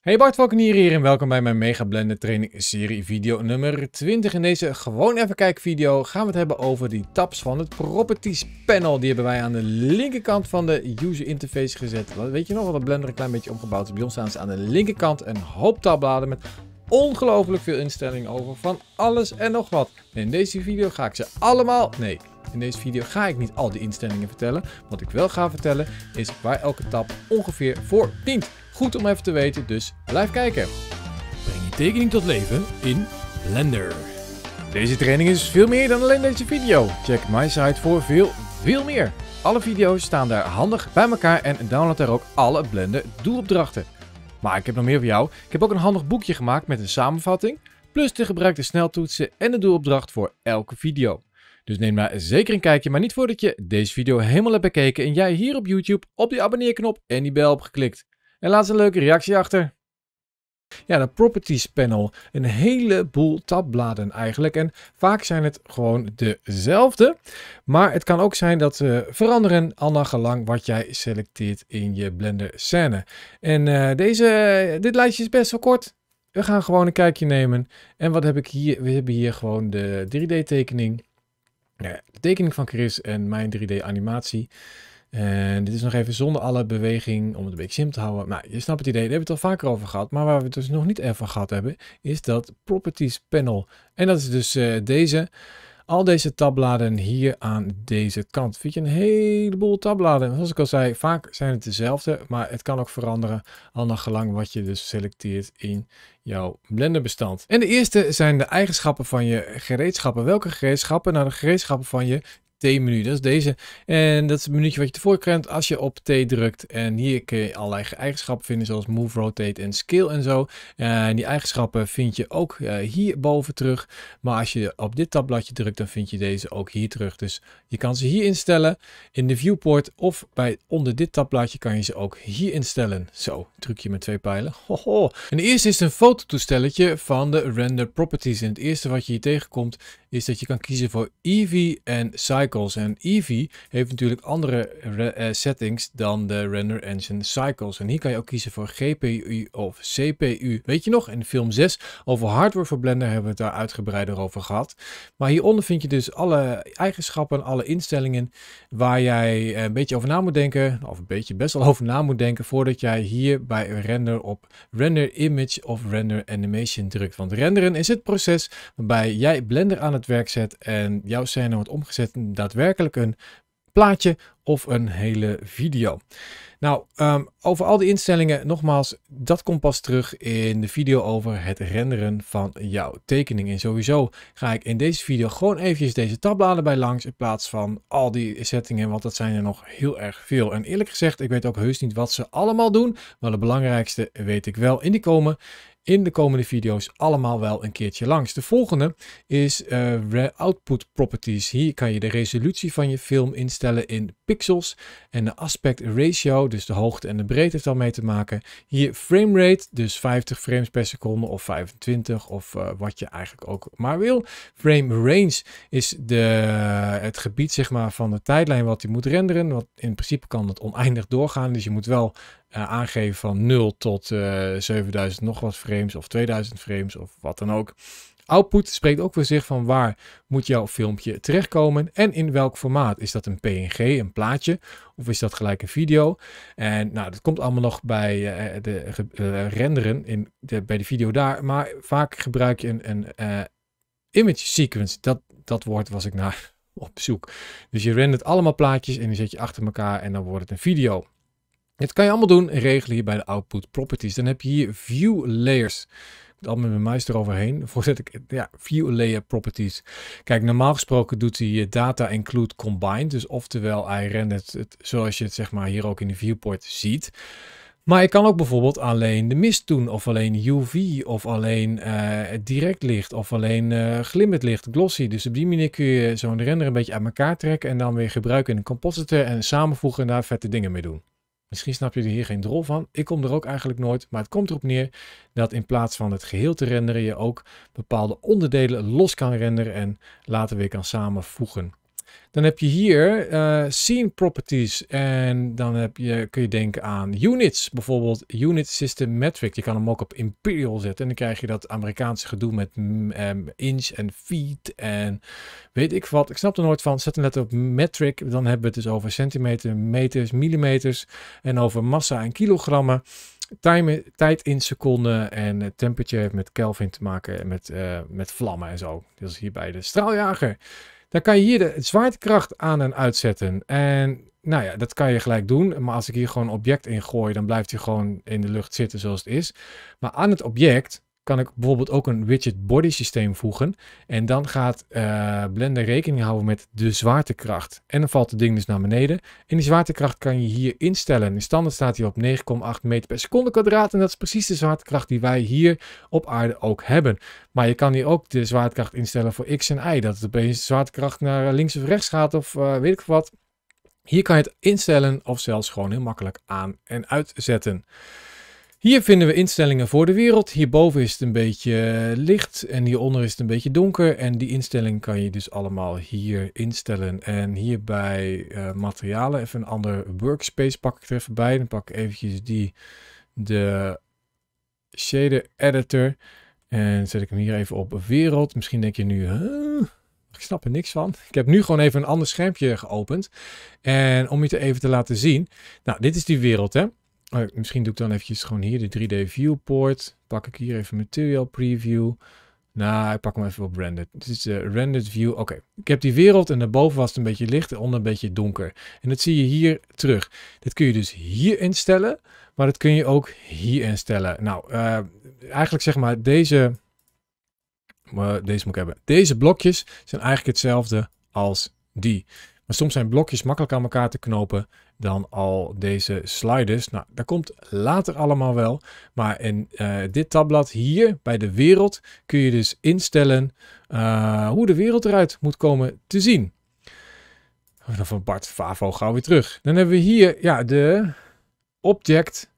Hey Bart Valkenier hier en welkom bij mijn Mega Blender Training Serie video nummer 20. In deze gewoon even kijken video gaan we het hebben over die tabs van het Properties Panel. Die hebben wij aan de linkerkant van de user interface gezet. Weet je nog wat de Blender een klein beetje omgebouwd is? Bij ons staan ze aan de linkerkant een hoop tabbladen met ongelooflijk veel instellingen over van alles en nog wat. In deze video ga ik ze allemaal, nee in deze video ga ik niet al die instellingen vertellen. Wat ik wel ga vertellen is waar elke tab ongeveer voor dient. Goed om even te weten, dus blijf kijken. Breng je tekening tot leven in Blender. Deze training is veel meer dan alleen deze video. Check my site voor veel, veel meer. Alle video's staan daar handig bij elkaar en download daar ook alle Blender doelopdrachten. Maar ik heb nog meer voor jou. Ik heb ook een handig boekje gemaakt met een samenvatting. Plus de gebruikte sneltoetsen en de doelopdracht voor elke video. Dus neem daar zeker een kijkje, maar niet voordat je deze video helemaal hebt bekeken en jij hier op YouTube op die abonneerknop en die bel hebt geklikt. En laat eens een leuke reactie achter. Ja, de Properties Panel. Een heleboel tabbladen eigenlijk. En vaak zijn het gewoon dezelfde. Maar het kan ook zijn dat ze veranderen gelang wat jij selecteert in je Blender scène. En eh, deze, dit lijstje is best wel kort. We gaan gewoon een kijkje nemen. En wat heb ik hier? We hebben hier gewoon de 3D tekening de tekening van Chris en mijn 3D-animatie. En dit is nog even zonder alle beweging om het een beetje sim te houden. Maar nou, je snapt het idee, daar hebben we het al vaker over gehad. Maar waar we het dus nog niet even van gehad hebben, is dat Properties Panel. En dat is dus eh, deze al deze tabbladen hier aan deze kant. Vind je een heleboel tabbladen. Zoals ik al zei, vaak zijn het dezelfde, maar het kan ook veranderen al naar gelang wat je dus selecteert in jouw Blender bestand. En de eerste zijn de eigenschappen van je gereedschappen. Welke gereedschappen? Nou, de gereedschappen van je T-menu. Dat is deze. En dat is het minuutje wat je tevoren kent als je op T drukt. En hier kun je allerlei eigenschappen vinden, zoals move, rotate en scale en zo. Eh, en die eigenschappen vind je ook eh, hierboven terug. Maar als je op dit tabbladje drukt, dan vind je deze ook hier terug. Dus je kan ze hier instellen in de viewport of bij onder dit tabbladje kan je ze ook hier instellen. Zo, druk je met twee pijlen. Hoho. En eerst is een een fototoestelletje van de render properties. En het eerste wat je hier tegenkomt is dat je kan kiezen voor Eevee en Cycle cycles. En Eevee heeft natuurlijk andere eh, settings dan de render engine cycles. En hier kan je ook kiezen voor GPU of CPU. Weet je nog, in film 6 over hardware voor Blender hebben we het daar uitgebreider over gehad. Maar hieronder vind je dus alle eigenschappen, alle instellingen waar jij eh, een beetje over na moet denken. Of een beetje best wel over na moet denken voordat jij hier bij render op render image of render animation drukt. Want renderen is het proces waarbij jij Blender aan het werk zet en jouw scène wordt omgezet daadwerkelijk een plaatje of een hele video. Nou, ehm, over al die instellingen, nogmaals, dat komt pas terug in de video over het renderen van jouw tekening. En sowieso ga ik in deze video gewoon eventjes deze tabbladen bij langs in plaats van al die settingen, want dat zijn er nog heel erg veel. En eerlijk gezegd, ik weet ook heus niet wat ze allemaal doen, maar de belangrijkste weet ik wel. in die komen in de komende video's allemaal wel een keertje langs. De volgende is uh, Output Properties. Hier kan je de resolutie van je film instellen in pixels en de aspect ratio, dus de hoogte en de breedte heeft mee te maken. Hier frame rate, dus 50 frames per seconde of 25 of eh, wat je eigenlijk ook maar wil. Frame range is de, eh, het gebied zeg maar, van de tijdlijn wat je moet renderen, want in principe kan het oneindig doorgaan, dus je moet wel eh, aangeven van 0 tot uh, eh, 7000 nog wat frames of 2000 frames of wat dan ook. Output spreekt ook voor zich van waar moet jouw filmpje terechtkomen en in welk formaat. Is dat een PNG, een plaatje of is dat gelijk een video? En nou, dat komt allemaal nog bij eh, de renderen in de, bij de video daar, maar vaak gebruik je een, een image sequence. Dat, dat woord was ik naar op zoek. Dus je rendert allemaal plaatjes en die zet je achter elkaar en dan wordt het een video. Dit kan je allemaal doen en regelen hier bij de output properties. Dan heb je hier view layers. Ik moet al met mijn muis eroverheen. Voorzet ik, ja, view layer properties. Kijk, normaal gesproken doet hij data include combined. Dus oftewel, hij rendert het zoals je het zeg maar hier ook in de viewport ziet. Maar je kan ook bijvoorbeeld alleen de mist doen, of alleen UV, of alleen eh, direct licht, of alleen uh, glimmend licht, glossy. Dus op die manier kun je zo'n render een beetje uit elkaar trekken en dan weer gebruiken in een compositor en samenvoegen en daar vette dingen mee doen. Misschien snap je er hier geen drol van. Ik kom er ook eigenlijk nooit. Maar het komt erop neer dat in plaats van het geheel te renderen, je ook bepaalde onderdelen los kan renderen en later weer kan samenvoegen. Dan heb je hier eh, scene properties en dan heb je, kun je denken aan units. Bijvoorbeeld unit system metric. Je kan hem ook op imperial zetten en dan krijg je dat Amerikaanse gedoe met mm, ehm, inch en feet en weet ik wat. Ik snap er nooit van. Zet hem letter op metric. Dan hebben we het dus over centimeter, meters, millimeters en over massa en kilogrammen. Time, tijd in seconden en temperature heeft met Kelvin te maken en met, eh, met vlammen en zo. Dus bij de straaljager. Dan kan je hier de zwaartekracht aan en uitzetten. En nou ja, dat kan je gelijk doen. Maar als ik hier gewoon een object in gooi, dan blijft hij gewoon in de lucht zitten zoals het is. Maar aan het object kan ik bijvoorbeeld ook een widget body systeem voegen. En dan gaat eh, Blender rekening houden met de zwaartekracht. En dan valt het ding dus naar beneden. En die zwaartekracht kan je hier instellen. In standaard staat hij op 9,8 meter per seconde kwadraat. En dat is precies de zwaartekracht die wij hier op aarde ook hebben. Maar je kan hier ook de zwaartekracht instellen voor x en y. Dat het opeens de zwaartekracht naar eh, links of rechts gaat of eh, weet ik wat. Hier kan je het instellen of zelfs gewoon heel makkelijk aan en uitzetten. Hier vinden we instellingen voor de wereld. Hierboven is het een beetje eh, licht en hieronder is het een beetje donker. En die instelling kan je dus allemaal hier instellen. En hier bij eh, materialen, even een ander workspace pak ik er even bij. Dan pak ik eventjes die, de shader editor. En zet ik hem hier even op wereld. Misschien denk je nu, huh? ik snap er niks van. Ik heb nu gewoon even een ander schermpje geopend. En om je het even te laten zien. Nou, dit is die wereld hè. Oh, misschien doe ik dan eventjes gewoon hier de 3D viewport. Pak ik hier even material preview. Nou, ik pak hem even op rendered. Dit is de eh, rendered view. Oké, ik heb die wereld en daarboven was het een beetje licht en onder een beetje donker. En dat zie je hier terug. Dit kun je dus hier instellen, maar dat kun je ook hier instellen. Nou, eh, eigenlijk zeg maar deze... Eh, deze moet ik hebben. Deze blokjes zijn eigenlijk hetzelfde als die. Maar soms zijn blokjes makkelijk aan elkaar te knopen dan al deze sliders. Nou, dat komt later allemaal wel. Maar in eh, dit tabblad hier bij de wereld kun je dus instellen eh, hoe de wereld eruit moet komen te zien. Oh, dan van Bart Favo gauw weer terug. Dan hebben we hier ja, de object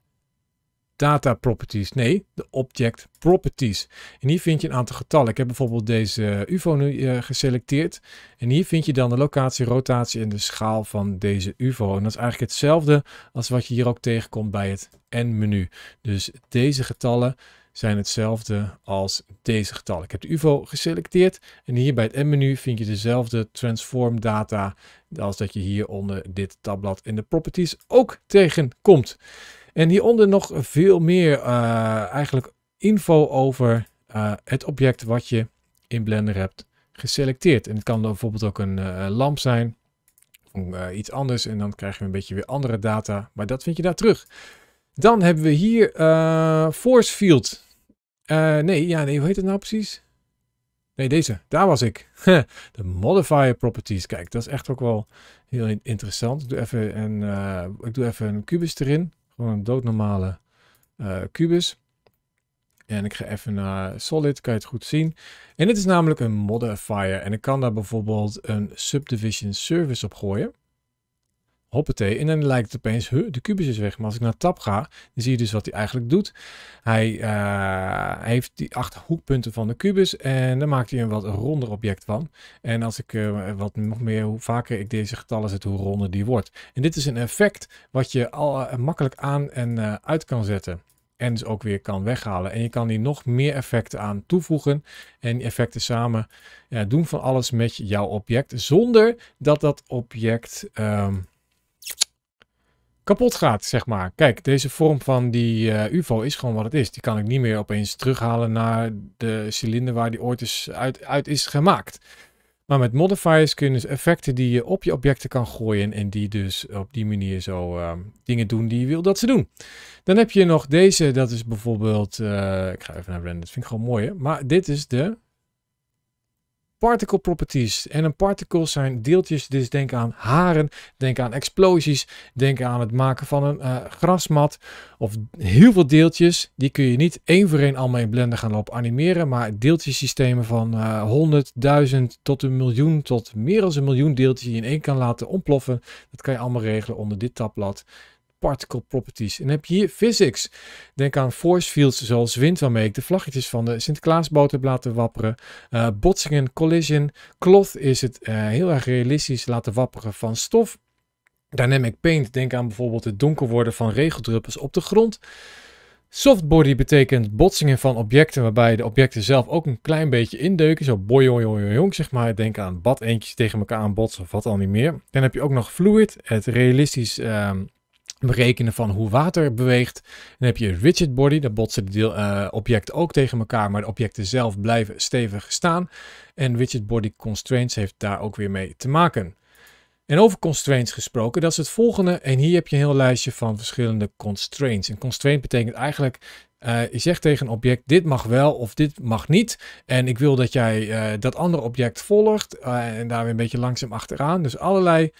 data properties. Nee, de object properties. En hier vind je een aantal getallen. Ik heb bijvoorbeeld deze eh, UFO nu uh, geselecteerd. En hier vind je dan de locatie, rotatie en de schaal van deze UFO. En dat is eigenlijk hetzelfde als wat je hier ook tegenkomt bij het N-menu. Dus deze getallen zijn hetzelfde als deze getallen. Ik heb de UFO geselecteerd en hier bij het M-menu vind je dezelfde transform data als dat je hier onder dit tabblad in de properties ook tegenkomt. En hieronder nog veel meer eh, eigenlijk info over eh, het object wat je in Blender hebt geselecteerd. En het kan bijvoorbeeld ook een eh, lamp zijn. Of iets anders. En dan krijg je een beetje weer andere data. Maar dat vind je daar terug. Dan hebben we hier Force Field. nee, ja, nee, hoe heet het nou precies? Nee, deze. Daar was ik. de modifier properties. Kijk, dat is echt ook wel heel interessant. Ik doe even een, ik doe even een kubus erin. Gewoon een doodnormale eh, kubus. En ik ga even naar Solid, kan je het goed zien. En dit is namelijk een modifier. En ik kan daar bijvoorbeeld een Subdivision Service op gooien hoppatee. En dan lijkt het opeens, de kubus is weg. Maar als ik naar tab ga, dan zie je dus wat hij eigenlijk doet. Hij eh, heeft die acht hoekpunten van de kubus en dan maakt hij een wat ronder object van. En als ik eh, wat nog meer, hoe vaker ik deze getallen zet, hoe ronder die wordt. En dit is een effect wat je al eh, makkelijk aan en uit kan zetten. En dus ook weer kan weghalen. En je kan hier nog meer effecten aan toevoegen. En die effecten samen doen van alles met jouw object. Zonder dat dat object... Ehm, kapot gaat, zeg maar. Kijk, deze vorm van die eh, UFO is gewoon wat het is. Die kan ik niet meer opeens terughalen naar de cilinder waar die ooit is uit, uit is gemaakt. Maar met modifiers kun je dus effecten die je op je objecten kan gooien en die dus op die manier zo ehm, dingen doen die je wil dat ze doen. Dan heb je nog deze, dat is bijvoorbeeld, eh, ik ga even naar Blender, dat vind ik gewoon mooi. Hè? Maar dit is de particle properties. En een particle zijn deeltjes, dus denk aan haren, denk aan explosies, denk aan het maken van een eh, grasmat of heel veel deeltjes. Die kun je niet één voor één allemaal in Blender gaan lopen animeren, maar deeltjesystemen van uh, eh, 100.000 tot een miljoen tot meer dan een miljoen deeltjes in één kan laten ontploffen. Dat kan je allemaal regelen onder dit tabblad particle properties. En heb je hier physics. Denk aan force fields zoals wind waarmee ik de vlaggetjes van de Sinterklaasboot heb laten wapperen. Eh, botsingen, collision. Cloth is het eh, heel erg realistisch laten wapperen van stof. Dynamic paint, denk aan bijvoorbeeld het donker worden van regeldruppels op de grond. Softbody betekent botsingen van objecten waarbij de objecten zelf ook een klein beetje indeuken. Zo bojojojojoing zeg maar. Denk aan bad eentjes tegen elkaar botsen of wat al niet meer. Dan heb je ook nog fluid, het realistisch ehm, berekenen van hoe water beweegt. Dan heb je rigid body, daar botsen de deel, eh, objecten ook tegen elkaar, maar de objecten zelf blijven stevig staan. En rigid body constraints heeft daar ook weer mee te maken. En over constraints gesproken, dat is het volgende. En hier heb je een heel lijstje van verschillende constraints. Een constraint betekent eigenlijk, eh, je zegt tegen een object, dit mag wel of dit mag niet. En ik wil dat jij eh, dat andere object volgt en daar weer een beetje langzaam achteraan. Dus allerlei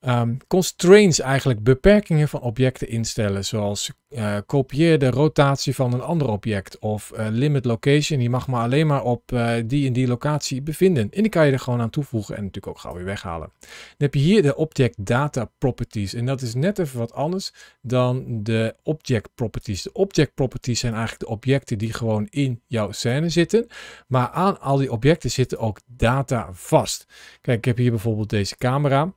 Ehm, constraints eigenlijk beperkingen van objecten instellen, zoals eh, kopieer de rotatie van een ander object of eh, limit location, die mag maar alleen maar op eh, die en die locatie bevinden. En die kan je er gewoon aan toevoegen en natuurlijk ook gauw weer weghalen. Dan heb je hier de object data properties en dat is net even wat anders dan de object properties. De object properties zijn eigenlijk de objecten die gewoon in jouw scène zitten, maar aan al die objecten zitten ook data vast. Kijk, ik heb hier bijvoorbeeld deze camera.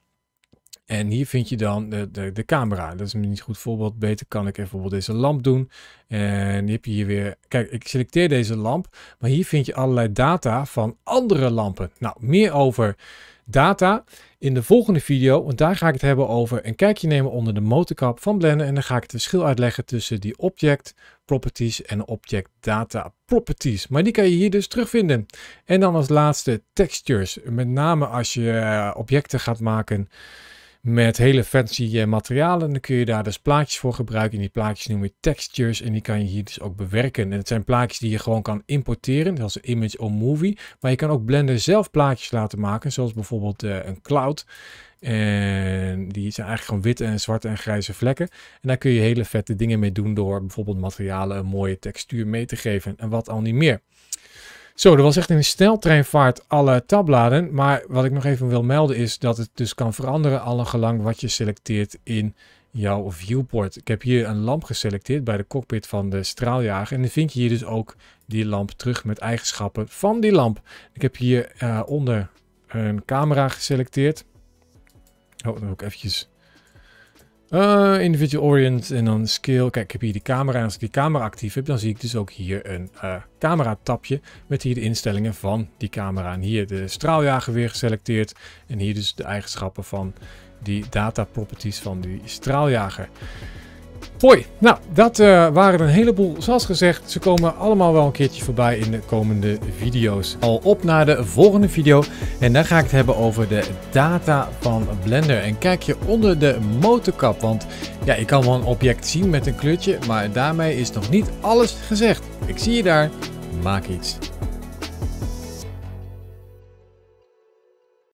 En hier vind je dan de, de, de camera. Dat is een niet goed voorbeeld. Beter kan ik bijvoorbeeld deze lamp doen. En die heb je hier weer. Kijk, ik selecteer deze lamp. Maar hier vind je allerlei data van andere lampen. Nou, meer over data in de volgende video. Want daar ga ik het hebben over een kijkje nemen onder de motorkap van Blender. En dan ga ik het verschil uitleggen tussen die object properties en object data properties. Maar die kan je hier dus terugvinden. En dan als laatste textures. Met name als je eh, objecten gaat maken met hele fancy eh, materialen. En dan kun je daar dus plaatjes voor gebruiken. En die plaatjes noem je textures. En die kan je hier dus ook bewerken. En het zijn plaatjes die je gewoon kan importeren. Zoals image of movie. Maar je kan ook Blender zelf plaatjes laten maken. Zoals bijvoorbeeld eh, een cloud. En die zijn eigenlijk gewoon witte en zwarte en grijze vlekken. En daar kun je hele vette dingen mee doen door bijvoorbeeld materialen een mooie textuur mee te geven en wat al niet meer. Zo, dat was echt een sneltreinvaart alle tabbladen. Maar wat ik nog even wil melden is dat het dus kan veranderen al een gelang wat je selecteert in jouw viewport. Ik heb hier een lamp geselecteerd bij de cockpit van de straaljager. En dan vind je hier dus ook die lamp terug met eigenschappen van die lamp. Ik heb hier eh, onder een camera geselecteerd. Oh, dan ook eventjes eh, individual orient en dan scale. Kijk, ik heb hier die camera. En als ik die camera actief heb, dan zie ik dus ook hier een uh, eh, camera tapje Met hier de instellingen van die camera. En hier de straaljager weer geselecteerd. En hier dus de eigenschappen van die data properties van die straaljager. Hoi, nou dat eh, waren een heleboel. Zoals gezegd, ze komen allemaal wel een keertje voorbij in de komende video's. Al op naar de volgende video en daar ga ik het hebben over de data van Blender. En kijk je onder de motorkap, want ja, je kan wel een object zien met een kleurtje, maar daarmee is nog niet alles gezegd. Ik zie je daar, maak iets.